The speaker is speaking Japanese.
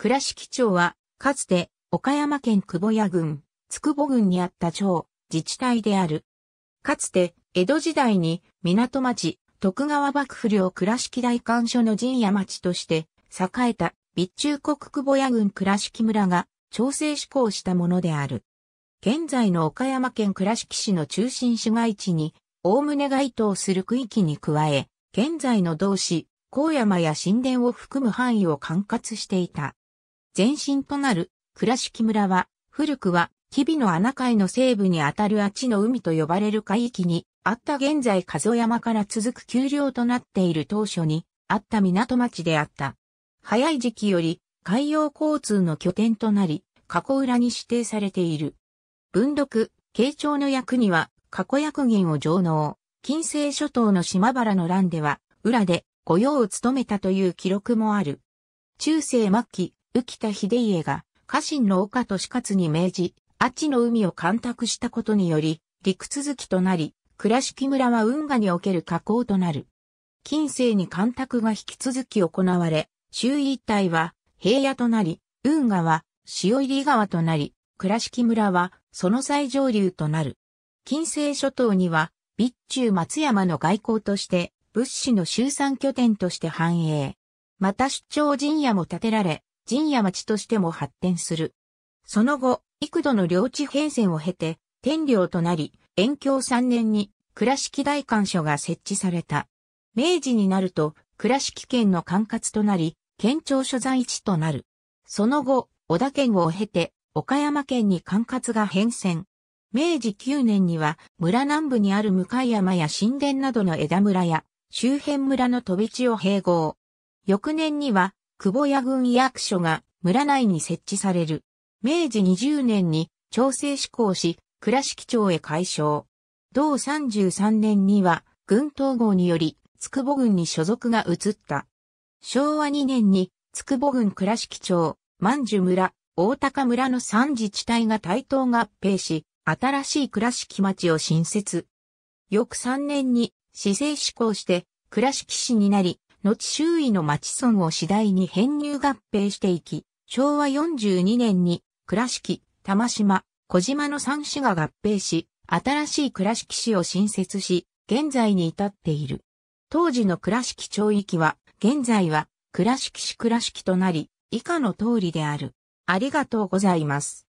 倉敷町は、かつて、岡山県久保屋郡、筑後郡にあった町、自治体である。かつて、江戸時代に、港町、徳川幕府領倉敷大官所の陣屋町として、栄えた、備中国久保屋郡倉敷村が、調整施行したものである。現在の岡山県倉敷市の中心市街地に、おおむね該当する区域に加え、現在の同市、高山や神殿を含む範囲を管轄していた。前身となる倉敷村は、古くは、吉備の穴海の西部にあたるあちの海と呼ばれる海域に、あった現在数山から続く丘陵となっている当初に、あった港町であった。早い時期より、海洋交通の拠点となり、加古浦に指定されている。文読、慶長の役には、加古役人を上納。近世諸島の島原の乱では、裏で御用を務めたという記録もある。中世末期、浮田秀家が家臣の岡利勝に命じ、あちの海を干拓したことにより、陸続きとなり、倉敷村は運河における河口となる。近世に干拓が引き続き行われ、周囲一帯は平野となり、運河は潮入川となり、倉敷村はその最上流となる。近世諸島には、備中松山の外交として、物資の集散拠点として繁栄。また出張陣屋も建てられ、陣屋町としても発展する。その後、幾度の領地変遷を経て、天領となり、延享3年に倉敷大官所が設置された。明治になると、倉敷県の管轄となり、県庁所在地となる。その後、小田県を経て、岡山県に管轄が変遷。明治9年には、村南部にある向山や神殿などの枝村や、周辺村の飛び地を併合。翌年には、久保屋郡役所が村内に設置される。明治20年に調整施行し、倉敷町へ改称。同33年には、軍統合により、つくぼ軍に所属が移った。昭和2年に、つくぼ軍倉敷町、万寿村、大高村の3自治体が対等合併し、新しい倉敷町を新設。翌3年に、市政施行して、倉敷市になり、後周囲の町村を次第に編入合併していき、昭和42年に倉敷、玉島、小島の3市が合併し、新しい倉敷市を新設し、現在に至っている。当時の倉敷町域は、現在は倉敷市倉敷となり、以下の通りである。ありがとうございます。